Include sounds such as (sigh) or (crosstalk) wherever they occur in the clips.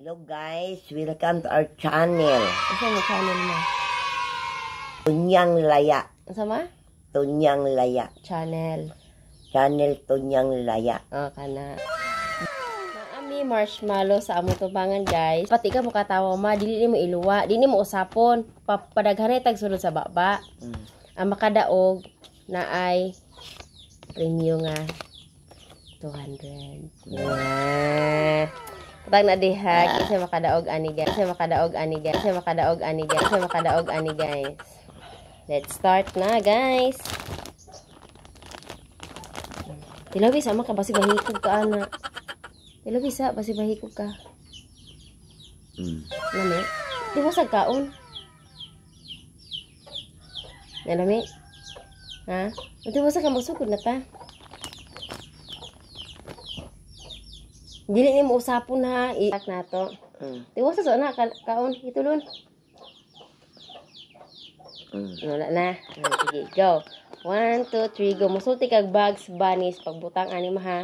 Hello guys, welcome to our channel. Saan yung channel mo? Tunyang Laya. Ano Sama? Tunyang Laya. Channel. Channel Tunyang Laya. O, oh, ah, kana. Maami marshmallow sa among tubangan guys. Pati ka mukatawa ma, dili mo iluwa, dili mo usapon. Papadaghan tag sulod sa baba. Mm. Ang makadaog na ay premium nga 200. yeah. Patag na diha, kasi makadaog ani guys. Kasi makadaog ani guys. Kasi makadaog ani guys. Kasi makadaog ani guys. Let's start na guys. Tilawi sama ka basi bahikog ka anak. Tilawi ah, sa basi bahikog ka. Mm. Nami. Di ba sa Nami. Ha? Di ba mo ka magsugod na ta? dili ni mo usapon ha iak na to mm. tiwas sa na ka kaon itulon mm. Ano, wala na sige go 1, 2, 3, go. Musulti kag Bugs bunnies. Pagbutang anima ha.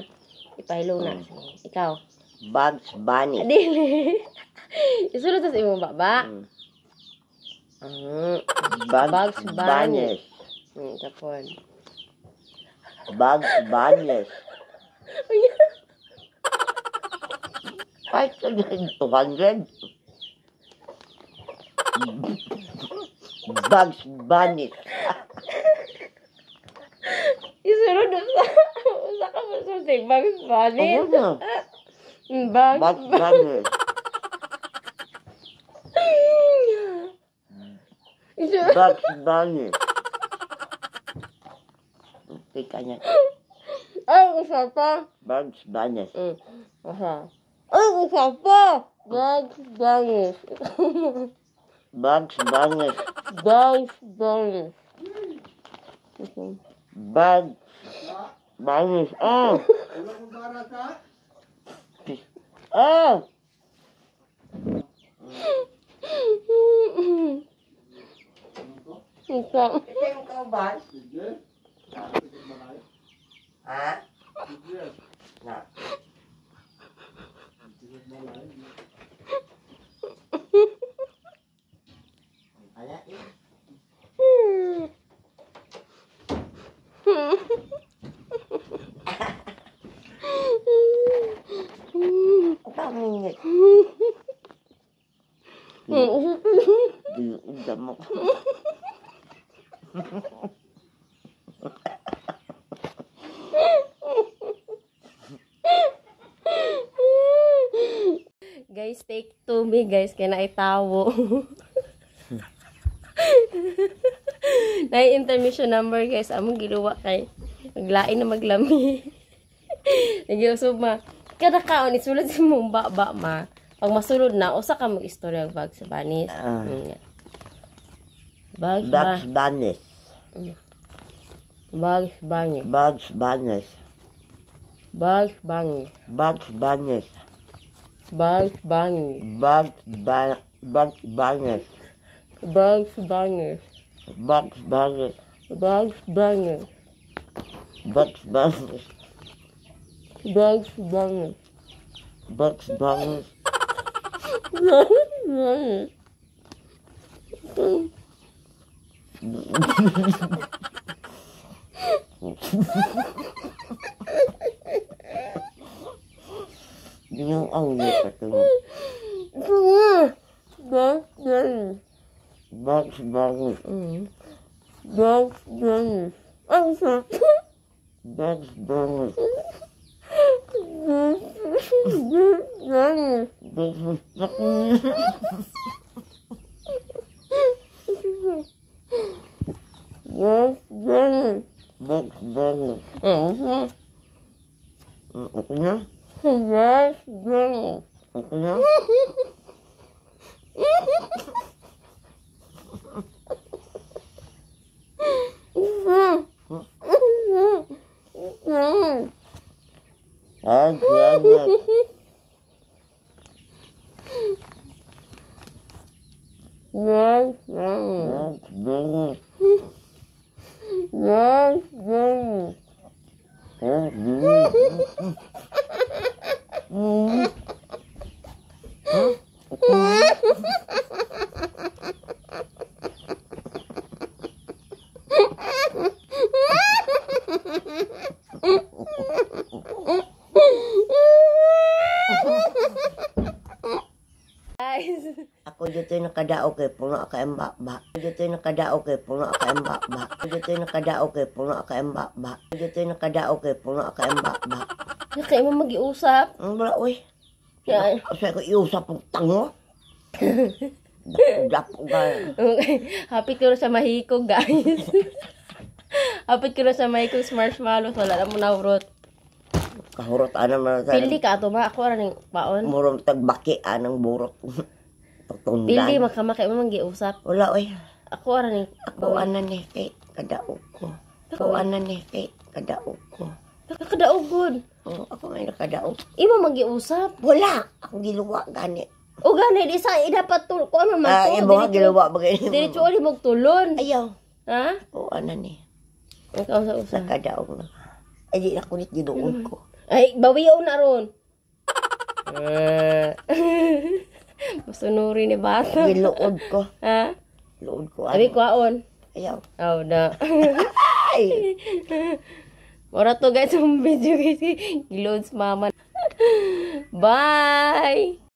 Ipahilo na. Mm. Ikaw. Bugs Bunny. Ah, dili. (laughs) Isulot sa imong baba. Mm. mm. Bugs, Bugs Bunny. Hmm, tapon. Bugs Bunnies. (laughs) Kahit ka dyan, 200. Bugs Bunny. Isunod sa, sa kamusunod eh, Bugs Bunny. Ano na? Bugs, Bugs Bunny. Bugs Bunny. Teka niya. Ay, isa pa. Bugs Bunny. Mm. Aha. o chapéu, Bugs Bunny. Bugs Bunny. Bugs Bunny. Bugs Bunny. Ah! Ah! Então. Tem um calvário. Ah? Não. 嗯，嗯，嗯，嗯，怎么？mistake to me guys kaya naitawo. (laughs) na intermission number guys among giluwa kay maglain na maglami. (laughs) Nagyusob ma kada kaon isulod sa mong baba ma. Pag masulod na usa ka mag istorya bag sa banis. Uh, mm. Bag banis. Bugs Bunny. Bugs Bunny. Bugs Bunny. Bugs Bunny. Bugs Bunny. Bugs Bunny. Bugs Bunny. Bugs Bunny. Bugs Bunny. Bugs Bunny. Bugs Bunny. Bugs Bunny. Bugs Bunny. Bugs Bunny. Box Mm. box Bunny. I'm sorry. Bugs Bunny. Bugs Bunny. Bugs Bunny. Bugs Bunny. Bugs Bunny. Mm-hmm. Mm-hmm. Bugs Bunny. I'm pregnant. Yes, yes. Yes, yes. Yes, Dito'y nakadao kay puno ka ang bakba. Dito'y nakadao kay puno ka ang bakba. Dito'y nakadao kay puno ka ang bakba. Dito'y nakadao kay puno ka ang bakba. Nakay mo mag-iusap? Ang bala, uy. Yan. Kasi ko iusap ang tango. (laughs) Dapo ka. Hapit ko sa mahiko, guys. (laughs) Hapit ko sa mahiko, marshmallow. Wala na mo na urot kahurot anam na sa pili ka ato ma ako ra ano ning paon murong tagbaki anang burot (laughs) Patundan. Dili makamaki mo man giusap. Wala oy. Ako ara ni ako ana ni kay kadaog ko. Ako ana ni kay kadaog ko. Nakadaog gud. Oh, ako may nakadaog. Imo magiusap? Wala. Ako giluwa gani. O gani di sa ida patul ko ano man. Ah, imo giluwa bagay. Dili chuoli mo tulon. Ayaw. Ha? O ana ni. Ikaw sa usa. Nakadaog na. Ay di na kunit giduon mm-hmm. ko. Ay, bawiyaw na ron. Uh. (laughs) (laughs) Masunuri ni bata. Giluod ko. Ha? Luod ko. Abi ko ano? aon. Ayaw. Aw da. Ay. Ora to guys, um (laughs) video guys. Giluod mama. Bye.